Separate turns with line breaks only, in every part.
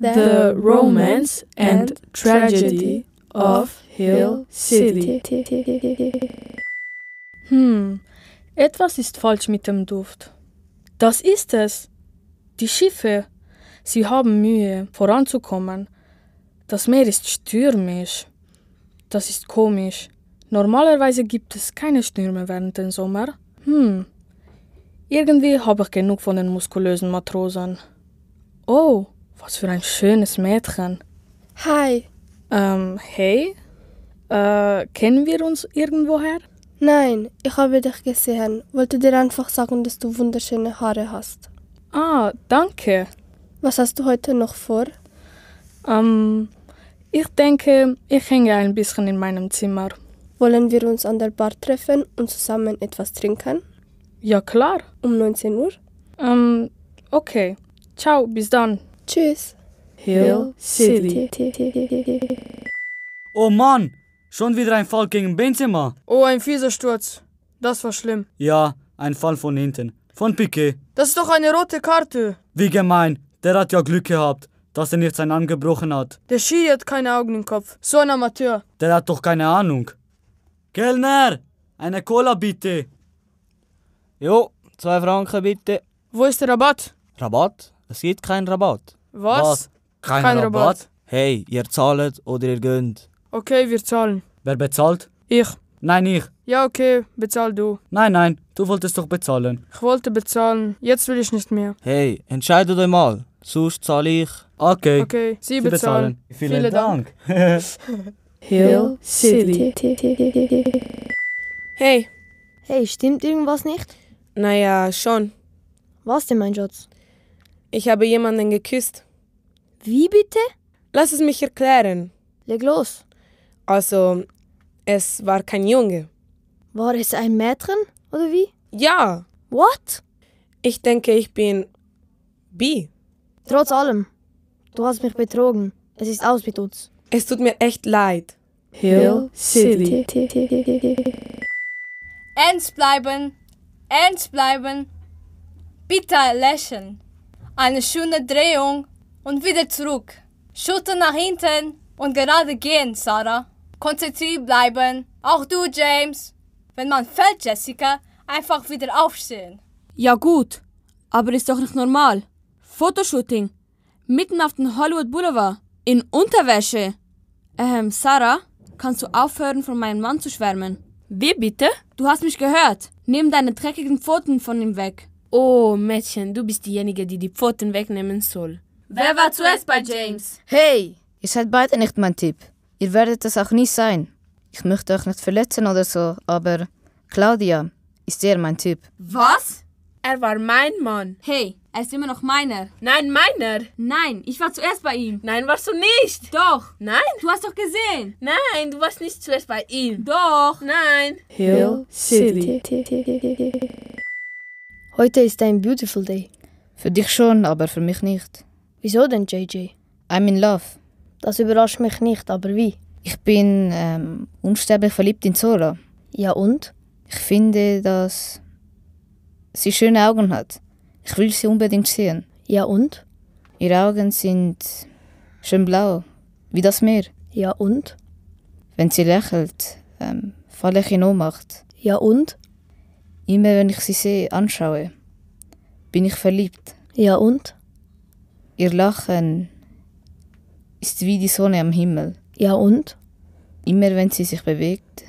the romance and tragedy of Hill City. Hm, etwas ist falsch mit dem Duft. Das ist es. Die Schiffe. Sie haben Mühe, voranzukommen. Das Meer ist stürmisch. Das ist komisch. Normalerweise gibt es keine Stürme während dem Sommer. Hm. Irgendwie habe ich genug von den muskulösen Matrosen. Oh, was für ein schönes Mädchen. Hi. Ähm, hey? Äh, kennen wir uns irgendwoher? Nein, ich habe dich gesehen. Wollte dir einfach sagen, dass du wunderschöne
Haare hast.
Ah, danke. Was hast du heute noch vor? Ähm, ich denke, ich hänge ein bisschen in meinem Zimmer. Wollen wir uns an der Bar treffen und zusammen etwas trinken? Ja, klar. Um 19 Uhr? Ähm, okay. Ciao, bis dann. Tschüss. Hill City. Oh Mann, schon wieder ein Fall gegen Benzema. Oh, ein fieser Sturz. Das war schlimm. Ja, ein Fall von hinten. Von Piquet. Das ist doch eine rote Karte. Wie gemein. Der hat ja Glück gehabt, dass er nicht seinen Arm gebrochen hat. Der Schiri hat keine Augen im Kopf. So ein Amateur. Der hat doch keine Ahnung. Kellner, eine Cola bitte. Jo, zwei Franken bitte. Wo ist der Rabatt? Rabatt? Es gibt keinen Rabatt. Was? Kein, Kein Rabatt. Rabatt? Hey, ihr zahlt oder ihr gönnt. Okay, wir zahlen. Wer bezahlt? Ich. Nein, ich. Ja, okay, bezahl du. Nein, nein, du wolltest doch bezahlen. Ich wollte bezahlen, jetzt will ich nicht mehr. Hey, entscheidet euch mal. Sonst zahle ich. Okay. Okay, Sie, Sie bezahlen. bezahlen. Vielen, Vielen Dank. Dank.
Hill City. Hey. Hey, stimmt irgendwas nicht?
Naja, schon. Was denn, mein Schatz? Ich habe jemanden geküsst. Wie bitte? Lass es mich erklären. Leg los. Also, es war kein Junge. War es ein Mädchen oder wie? Ja. What? Ich denke, ich bin bi. Trotz allem, du hast mich betrogen. Es ist aus mit uns. Es tut mir echt leid. Hill City. Ernst bleiben. Ernst bleiben. Bitte lächeln eine schöne Drehung und wieder zurück. Schulter nach hinten und gerade gehen, Sarah. Konzentriert bleiben. Auch du, James. Wenn man fällt, Jessica, einfach wieder aufstehen. Ja gut, aber ist doch nicht normal. Fotoshooting. Mitten auf dem Hollywood Boulevard. In Unterwäsche. Ähm, Sarah, kannst du aufhören, von meinem Mann zu schwärmen? Wie bitte? Du hast mich gehört. Nimm deine dreckigen Pfoten von ihm weg. Oh, Mädchen, du bist diejenige, die die Pfoten wegnehmen soll. Wer war zuerst bei James?
Hey, ihr seid beide nicht mein Typ. Ihr werdet es auch nie sein. Ich möchte euch nicht verletzen oder so, aber Claudia ist eher mein Typ.
Was? Er war mein Mann. Hey, er ist immer noch meiner. Nein, meiner. Nein, ich war zuerst bei ihm. Nein, warst du nicht. Doch. Nein. Du hast doch gesehen. Nein, du warst nicht zuerst bei ihm. Doch. Nein. Hill City.
Heute ist ein beautiful day. Für dich schon, aber für mich nicht. Wieso denn, JJ? I'm in love. Das überrascht mich nicht, aber wie? Ich bin ähm, unsterblich verliebt in Zora. Ja und? Ich finde, dass sie schöne Augen hat. Ich will sie unbedingt sehen. Ja und? Ihre Augen sind schön blau, wie das Meer. Ja und? Wenn sie lächelt, ähm, falle ich in Ohnmacht. Ja und? Immer wenn ich sie sehe, anschaue, bin ich verliebt. Ja und? Ihr Lachen ist wie die Sonne am Himmel. Ja und? Immer wenn sie sich bewegt,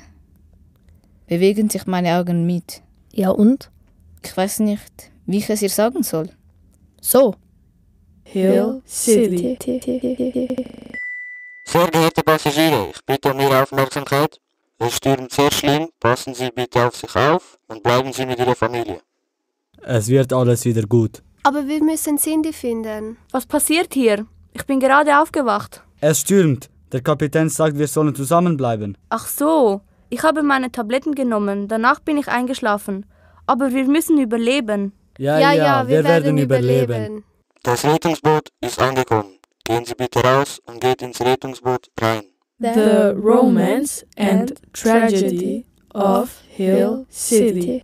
bewegen sich meine Augen mit. Ja und? Ich weiß nicht, wie ich es ihr sagen soll. So. Hill City.
Sehr geehrte Passagiere, ich bitte um Ihre Aufmerksamkeit. Es stürmt sehr schlimm. passen Sie bitte auf sich auf und bleiben Sie mit Ihrer Familie. Es wird alles wieder gut.
Aber wir müssen Cindy finden. Was passiert hier? Ich bin gerade aufgewacht.
Es stürmt. Der Kapitän sagt, wir sollen zusammenbleiben. Ach so. Ich habe meine Tabletten genommen. Danach bin ich eingeschlafen. Aber wir müssen überleben. Ja, ja, ja wir, wir, werden, werden überleben. überleben. Das Rettungsboot ist angekommen. Gehen Sie bitte raus und geht ins Rettungsboot rein.
the romance and tragedy of Hill City.